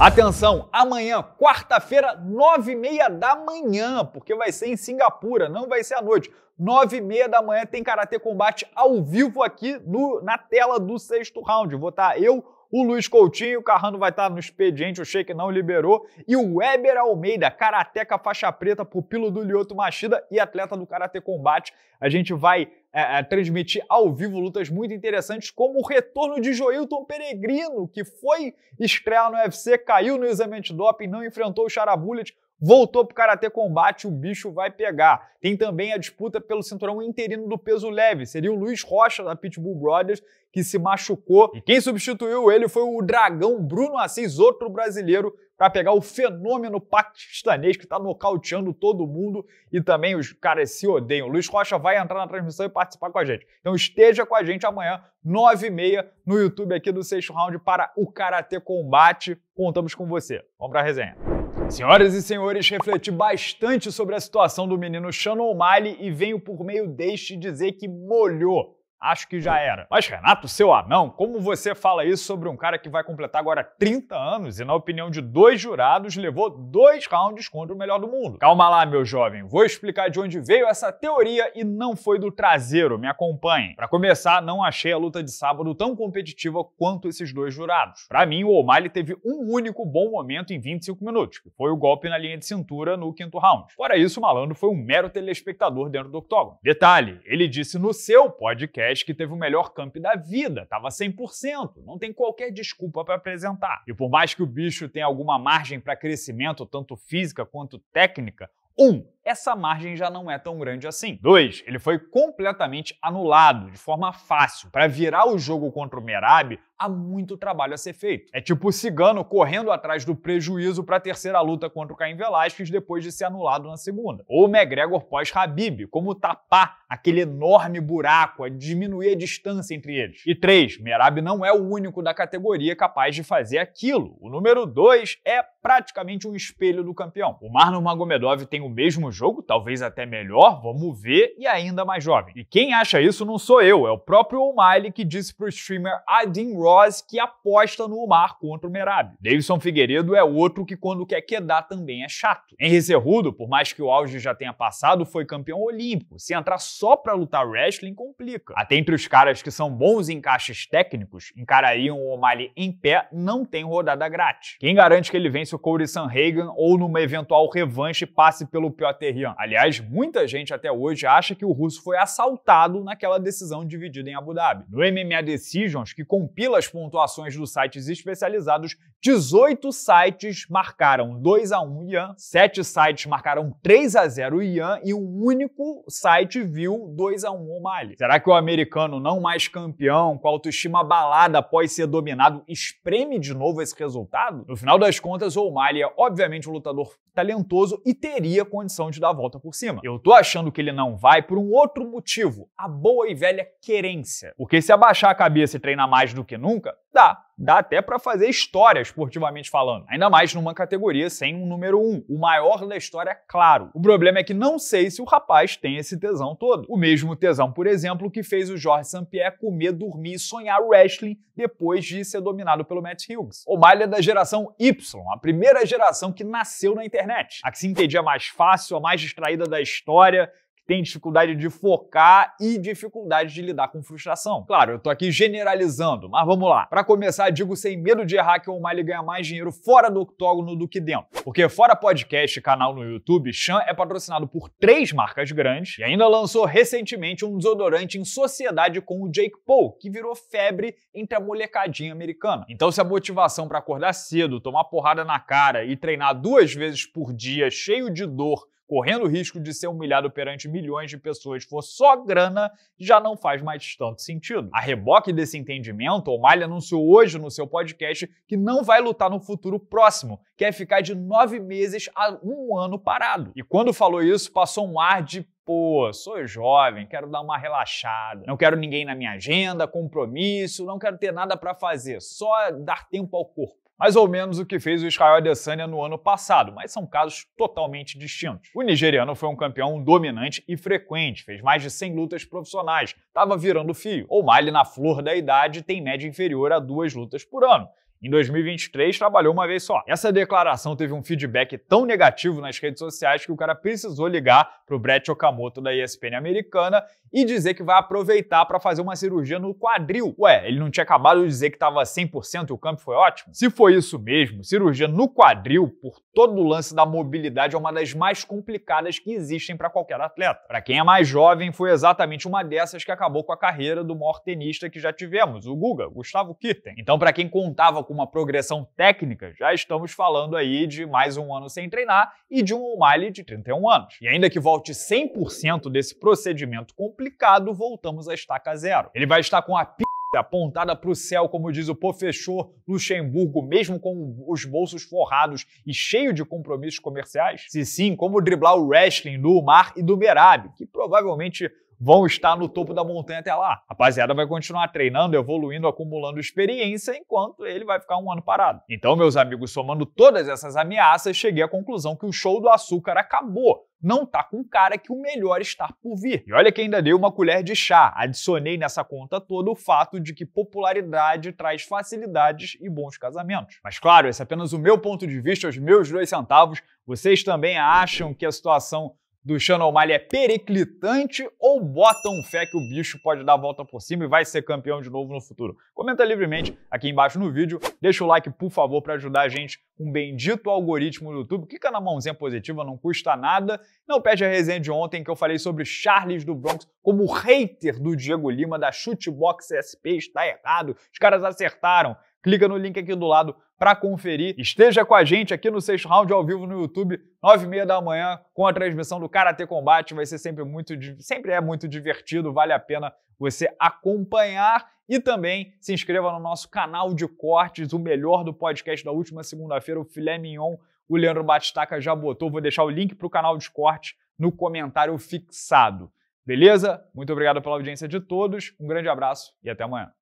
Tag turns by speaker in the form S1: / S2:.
S1: Atenção, amanhã, quarta-feira, nove e meia da manhã, porque vai ser em Singapura, não vai ser à noite. Nove e meia da manhã tem Karatê Combate ao vivo aqui no, na tela do sexto round. Vou estar tá eu, o Luiz Coutinho, o Carrano vai estar no expediente, o Sheik não liberou, e o Weber Almeida, karateca faixa preta, pupilo do Lioto Machida e atleta do Karate Combate. A gente vai é, é, transmitir ao vivo lutas muito interessantes, como o retorno de Joilton Peregrino, que foi estrear no UFC, caiu no exame antidoping, não enfrentou o Charabullet, Voltou pro Karatê Combate, o bicho vai pegar. Tem também a disputa pelo cinturão interino do peso leve. Seria o Luiz Rocha, da Pitbull Brothers, que se machucou. E quem substituiu ele foi o dragão Bruno Assis, outro brasileiro, para pegar o fenômeno paquistanês que está nocauteando todo mundo e também os caras se odeiam. O Luiz Rocha vai entrar na transmissão e participar com a gente. Então esteja com a gente amanhã, 9h30, no YouTube aqui do sexto round para o Karatê Combate. Contamos com você. Vamos para a resenha. Senhoras e senhores, refleti bastante sobre a situação do menino Shannon O'Malley e venho por meio deste dizer que molhou acho que já era. Mas, Renato, seu anão, como você fala isso sobre um cara que vai completar agora 30 anos e, na opinião de dois jurados, levou dois rounds contra o melhor do mundo? Calma lá, meu jovem, vou explicar de onde veio essa teoria e não foi do traseiro, me acompanhe. Para começar, não achei a luta de sábado tão competitiva quanto esses dois jurados. Para mim, o O'Malley teve um único bom momento em 25 minutos, que foi o golpe na linha de cintura no quinto round. Fora isso, o malandro foi um mero telespectador dentro do octógono. Detalhe, ele disse no seu podcast Pérez que teve o melhor camp da vida, estava 100%, não tem qualquer desculpa para apresentar. E por mais que o bicho tenha alguma margem para crescimento, tanto física quanto técnica, um, essa margem já não é tão grande assim. 2. Ele foi completamente anulado, de forma fácil. Para virar o jogo contra o Merab, há muito trabalho a ser feito. É tipo o Cigano correndo atrás do prejuízo para a terceira luta contra o Caim Velasquez depois de ser anulado na segunda. Ou o McGregor pós-Habib, como tapar aquele enorme buraco, a diminuir a distância entre eles. E 3. Merab não é o único da categoria capaz de fazer aquilo. O número 2 é praticamente um espelho do campeão. O Marlon Magomedov tem o mesmo jogo, talvez até melhor, vamos ver, e ainda mais jovem. E quem acha isso não sou eu, é o próprio O'Malley que disse pro streamer Adin Ross que aposta no Omar contra o Merab. Davidson Figueiredo é outro que quando quer quedar também é chato. Henry Cerrudo, por mais que o auge já tenha passado, foi campeão olímpico. Se entrar só pra lutar wrestling, complica. Até entre os caras que são bons em caixas técnicos, encarariam o O'Malley em pé, não tem rodada grátis. Quem garante que ele vence o Corey Sanhagen ou numa eventual revanche passe pelo Piotr Aliás, muita gente até hoje acha que o russo foi assaltado naquela decisão dividida em Abu Dhabi. No MMA Decisions, que compila as pontuações dos sites especializados, 18 sites marcaram 2 a 1 Ian, 7 sites marcaram 3 a 0 Ian e um único site viu 2 a 1 O'Malley. Será que o americano não mais campeão, com a autoestima abalada após ser dominado, espreme de novo esse resultado? No final das contas, o O'Malley é obviamente um lutador talentoso e teria condição de dar a volta por cima. Eu tô achando que ele não vai por um outro motivo, a boa e velha querência. Porque se abaixar a cabeça e treinar mais do que nunca, dá dá até para fazer história, esportivamente falando. Ainda mais numa categoria sem um número um, o maior da história, claro. O problema é que não sei se o rapaz tem esse tesão todo. O mesmo tesão, por exemplo, que fez o Jorge st comer, dormir e sonhar wrestling depois de ser dominado pelo Matt Hughes. O malha é da geração Y, a primeira geração que nasceu na internet, a que se entendia mais fácil, a mais distraída da história, têm dificuldade de focar e dificuldade de lidar com frustração. Claro, eu tô aqui generalizando, mas vamos lá. Para começar, digo sem medo de errar que o O'Malley ganha mais dinheiro fora do octógono do que dentro. Porque fora podcast e canal no YouTube, Chan é patrocinado por três marcas grandes e ainda lançou recentemente um desodorante em sociedade com o Jake Paul, que virou febre entre a molecadinha americana. Então, se a motivação para acordar cedo, tomar porrada na cara e treinar duas vezes por dia, cheio de dor, correndo o risco de ser humilhado perante milhões de pessoas for só grana, já não faz mais tanto sentido. A reboque desse entendimento, O'Malley anunciou hoje no seu podcast que não vai lutar no futuro próximo, que é ficar de nove meses a um ano parado. E quando falou isso, passou um ar de pô, sou jovem, quero dar uma relaxada, não quero ninguém na minha agenda, compromisso, não quero ter nada para fazer, só dar tempo ao corpo mais ou menos o que fez o Israel Adesanya no ano passado, mas são casos totalmente distintos. O nigeriano foi um campeão dominante e frequente, fez mais de 100 lutas profissionais, estava virando fio. O'Malley, na flor da idade, tem média inferior a duas lutas por ano. Em 2023, trabalhou uma vez só. Essa declaração teve um feedback tão negativo nas redes sociais que o cara precisou ligar pro Brett Okamoto da ESPN americana e dizer que vai aproveitar para fazer uma cirurgia no quadril. Ué, ele não tinha acabado de dizer que estava 100% e o campo foi ótimo? Se foi foi isso mesmo. Cirurgia no quadril, por todo o lance da mobilidade, é uma das mais complicadas que existem para qualquer atleta. Para quem é mais jovem, foi exatamente uma dessas que acabou com a carreira do maior tenista que já tivemos, o Guga, Gustavo Kitten. Então, para quem contava com uma progressão técnica, já estamos falando aí de mais um ano sem treinar e de um O'Malley de 31 anos. E ainda que volte 100% desse procedimento complicado, voltamos à estaca zero. Ele vai estar com a apontada para o céu, como diz o professor Luxemburgo, mesmo com os bolsos forrados e cheio de compromissos comerciais? Se sim, como driblar o wrestling do Umar e do Merab, que provavelmente vão estar no topo da montanha até lá. A rapaziada vai continuar treinando, evoluindo, acumulando experiência, enquanto ele vai ficar um ano parado. Então, meus amigos, somando todas essas ameaças, cheguei à conclusão que o show do açúcar acabou não tá com cara que o melhor está por vir. E olha que ainda dei uma colher de chá. Adicionei nessa conta toda o fato de que popularidade traz facilidades e bons casamentos. Mas claro, esse é apenas o meu ponto de vista, os meus dois centavos. Vocês também acham que a situação do Sean O'Malley é periclitante ou botam fé que o bicho pode dar a volta por cima e vai ser campeão de novo no futuro? Comenta livremente aqui embaixo no vídeo, deixa o like por favor para ajudar a gente com um bendito algoritmo do YouTube, clica na mãozinha positiva, não custa nada, não perde a resenha de ontem que eu falei sobre Charles do Bronx como hater do Diego Lima da Shootbox SP, está errado, os caras acertaram, clica no link aqui do lado para conferir. Esteja com a gente aqui no sexto round ao vivo no YouTube, nove e meia da manhã, com a transmissão do Karatê Combate. Vai ser sempre muito, sempre é muito divertido, vale a pena você acompanhar. E também se inscreva no nosso canal de cortes, o melhor do podcast da última segunda-feira, o Filé Mignon. O Leandro Batistaca já botou, vou deixar o link para o canal de cortes no comentário fixado. Beleza? Muito obrigado pela audiência de todos, um grande abraço e até amanhã.